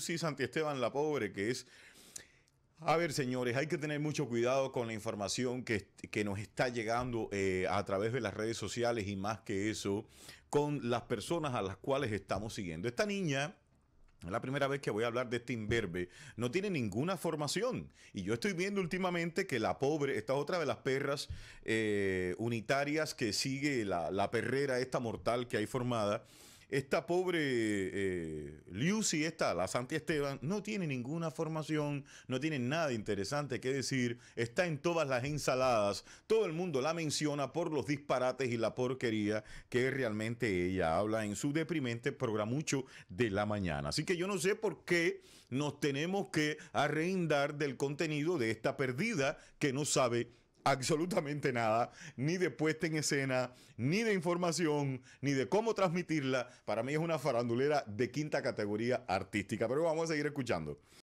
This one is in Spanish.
Santi Esteban, la pobre, que es... A ver, señores, hay que tener mucho cuidado con la información que, nos está llegando eh, a través de las redes sociales y más que eso, con las personas a las cuales estamos siguiendo. Esta niña es la primera vez que voy a hablar de este imberbe. No tiene ninguna formación. Y yo estoy viendo últimamente que la pobre, esta otra de las perras eh, unitarias que sigue la, la perrera esta mortal que hay formada, esta pobre eh, Lucy, esta, la Santi Esteban, no tiene ninguna formación, no tiene nada interesante que decir, está en todas las ensaladas, todo el mundo la menciona por los disparates y la porquería que realmente ella habla en su deprimente mucho de la mañana. Así que yo no sé por qué nos tenemos que arrendar del contenido de esta perdida que no sabe absolutamente nada, ni de puesta en escena, ni de información, ni de cómo transmitirla. Para mí es una farandulera de quinta categoría artística, pero vamos a seguir escuchando.